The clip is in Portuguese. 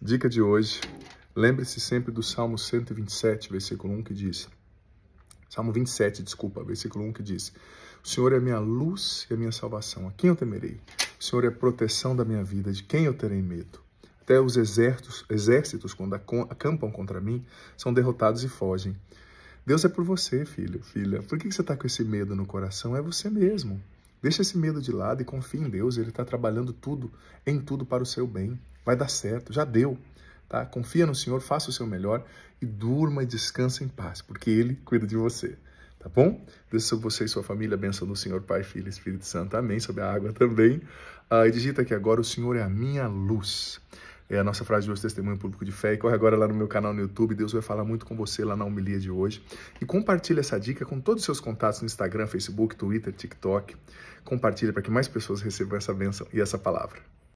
Dica de hoje, lembre-se sempre do Salmo 127, versículo 1, que diz, Salmo 27, desculpa, versículo 1, que diz, O Senhor é minha luz e a minha salvação, a quem eu temerei? O Senhor é a proteção da minha vida, de quem eu terei medo? Até os exércitos, exércitos quando acampam contra mim, são derrotados e fogem. Deus é por você, filho, filha. Por que você está com esse medo no coração? É você mesmo. Deixa esse medo de lado e confie em Deus. Ele está trabalhando tudo, em tudo para o seu bem vai dar certo, já deu. Tá? Confia no Senhor, faça o seu melhor e durma e descansa em paz, porque Ele cuida de você. Tá bom? Deus sobre você e sua família, a benção do Senhor, Pai, Filho e Espírito Santo. Amém. Sobre a água também. Ah, e digita aqui agora: O Senhor é a minha luz. É a nossa frase de hoje, testemunho público de fé. E corre agora lá no meu canal no YouTube. Deus vai falar muito com você lá na homilia de hoje. E compartilha essa dica com todos os seus contatos no Instagram, Facebook, Twitter, TikTok. Compartilha para que mais pessoas recebam essa bênção e essa palavra.